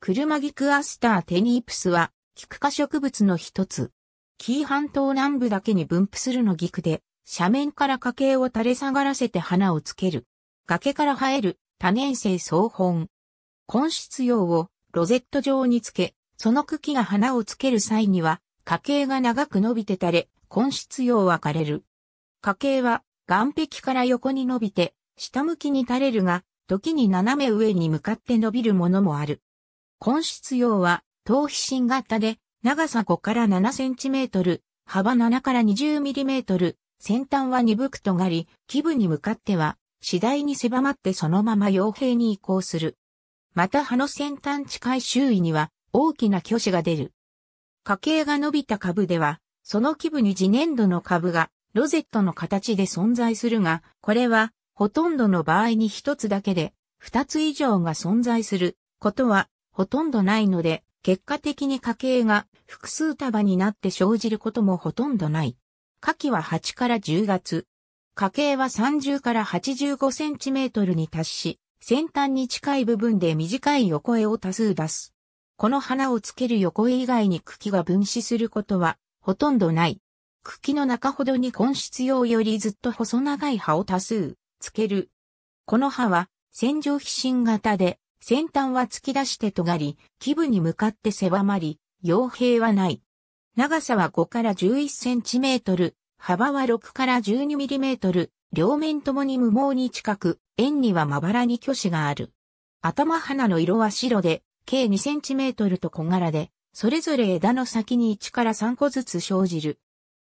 クルマギクアスターテニープスは、キク科植物の一つ。紀伊半島南部だけに分布するのギクで、斜面から花茎を垂れ下がらせて花をつける。崖から生える多年生草本。根室葉をロゼット状につけ、その茎が花をつける際には、花茎が長く伸びて垂れ、根室葉は枯れる。花茎は岩壁から横に伸びて、下向きに垂れるが、時に斜め上に向かって伸びるものもある。根室葉は、頭皮芯型で、長さ5から7センチメートル、幅7から20ミリメートル、先端は鈍く尖り、基部に向かっては、次第に狭まってそのまま傭兵に移行する。また葉の先端近い周囲には、大きな巨子が出る。花茎が伸びた株では、その基部に次年度の株が、ロゼットの形で存在するが、これは、ほとんどの場合に一つだけで、二つ以上が存在することはほとんどないので、結果的に家計が複数束になって生じることもほとんどない。夏季は8から10月。家計は30から85センチメートルに達し、先端に近い部分で短い横絵を多数出す。この花をつける横絵以外に茎が分子することはほとんどない。茎の中ほどに根室用よりずっと細長い葉を多数つける。この葉は線状皮疹型で先端は突き出して尖り、基部に向かって狭まり、傭兵はない。長さは5から11センチメートル、幅は6から12ミリメートル、両面ともに無毛に近く、円にはまばらに巨子がある。頭花の色は白で、計2センチメートルと小柄で、それぞれ枝の先に1から3個ずつ生じる。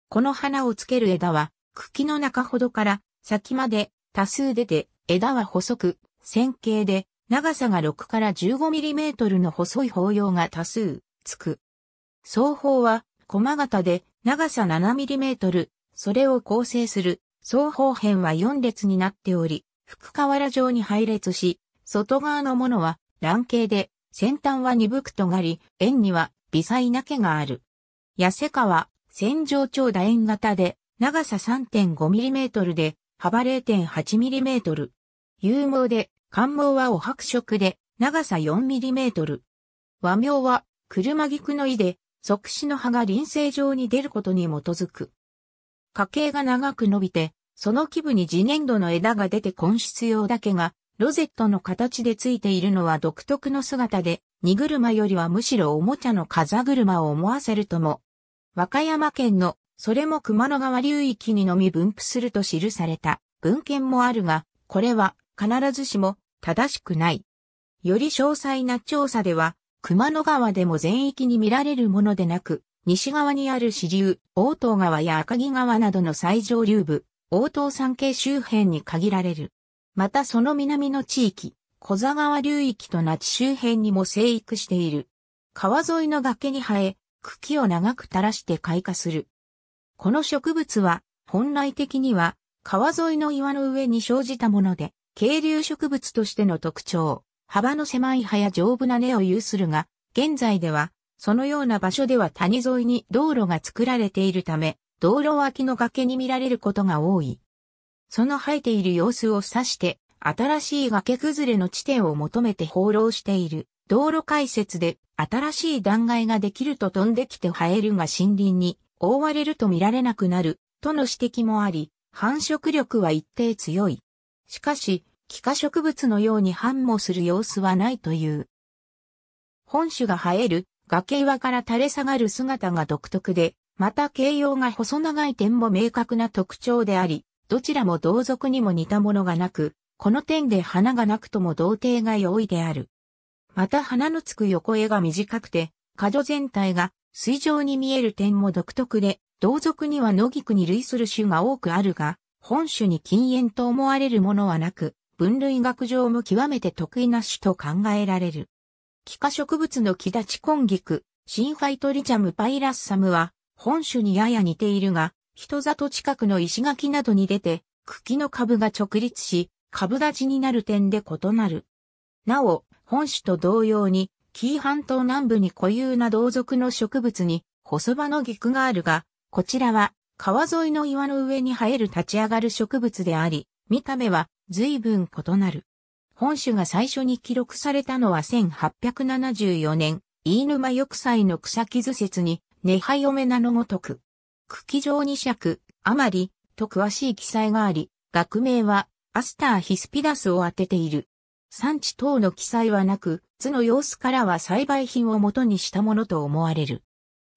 この花をつける枝は、茎の中ほどから先まで多数出て、枝は細く、線形で、長さが6から15ミリメートルの細い包葉が多数、つく。双方は、駒形で、長さ7ミリメートル、それを構成する、双方辺は4列になっており、福河原状に配列し、外側のものは、卵形で、先端は鈍く尖り、円には、微細な毛がある。痩せ川、線状長楕円型で、長さ3 5トルで、幅0 8トル。有毛で、感網はお白色で、長さ4トル。和名は、車菊の胃で、即死の葉が臨生状に出ることに基づく。花茎が長く伸びて、その基部に次年度の枝が出て根室用だけが、ロゼットの形でついているのは独特の姿で、荷車よりはむしろおもちゃの風車を思わせるとも。和歌山県の、それも熊野川流域にのみ分布すると記された文献もあるが、これは必ずしも正しくない。より詳細な調査では、熊野川でも全域に見られるものでなく、西側にある支流、大東川や赤城川などの最上流部、大東山系周辺に限られる。またその南の地域、小座川流域と那智周辺にも生育している。川沿いの崖に生え、茎を長く垂らして開花する。この植物は、本来的には、川沿いの岩の上に生じたもので、渓流植物としての特徴、幅の狭い葉や丈夫な根を有するが、現在では、そのような場所では谷沿いに道路が作られているため、道路脇の崖に見られることが多い。その生えている様子を指して、新しい崖崩れの地点を求めて放浪している。道路解説で新しい断崖ができると飛んできて生えるが森林に覆われると見られなくなるとの指摘もあり、繁殖力は一定強い。しかし、気化植物のように繁茂する様子はないという。本種が生える崖岩から垂れ下がる姿が独特で、また形容が細長い点も明確な特徴であり、どちらも同族にも似たものがなく、この点で花がなくとも童貞が容易である。また花のつく横絵が短くて、角全体が水上に見える点も独特で、同族には野菊に類する種が多くあるが、本種に禁煙と思われるものはなく、分類学上も極めて得意な種と考えられる。気化植物の木立根菊、シンファイトリチャムパイラッサムは、本種にやや似ているが、人里近くの石垣などに出て、茎の株が直立し、株立ちになる点で異なる。なお、本種と同様に、紀伊半島南部に固有な同族の植物に、細葉の菊があるが、こちらは川沿いの岩の上に生える立ち上がる植物であり、見た目は随分異なる。本種が最初に記録されたのは1874年、飯沼玉砕の草木図説に、ネハヨメ名のごとく。茎状に尺、あまり、と詳しい記載があり、学名は、アスターヒスピダスを当てている。産地等の記載はなく、図の様子からは栽培品を元にしたものと思われる。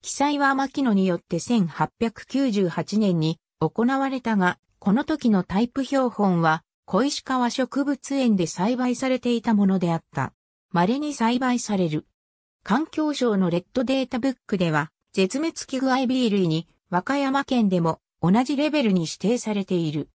記載は牧野によって1898年に行われたが、この時のタイプ標本は、小石川植物園で栽培されていたものであった。稀に栽培される。環境省のレッドデータブックでは、絶滅危惧 IB 類に和歌山県でも同じレベルに指定されている。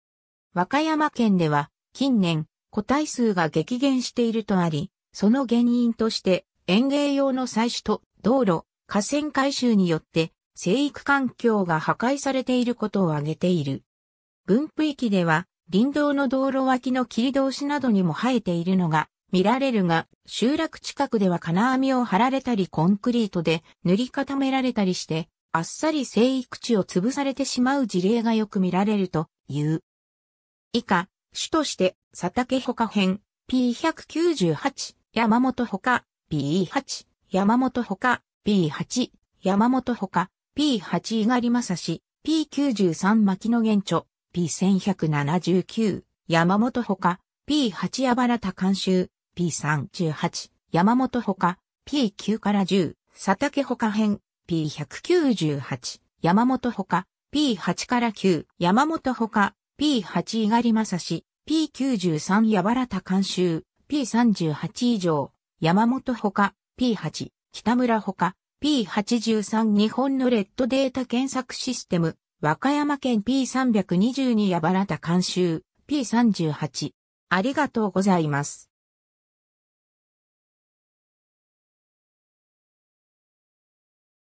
和歌山県では近年個体数が激減しているとあり、その原因として園芸用の採取と道路、河川改修によって生育環境が破壊されていることを挙げている。分布域では林道の道路脇の切り通しなどにも生えているのが見られるが、集落近くでは金網を張られたりコンクリートで塗り固められたりして、あっさり生育地を潰されてしまう事例がよく見られるという。以下、主として、佐竹他編 P198、山本他、P8、山本他、P8、山本ほか、P8 りまさし、P93 牧野玄著、P1179、山本ほか、P8 柔らた監修、p 3 8山本ほか、P9 から10、佐竹ほか編、P198、山本ほか、P8 から9、山本ほか、P8 りまさし、P93 柔らた監修、P38 以上、山本ほか、P8、北村ほか、P83 日本のレッドデータ検索システム、和歌山県 P322 やばらた監修、P38。ありがとうございます。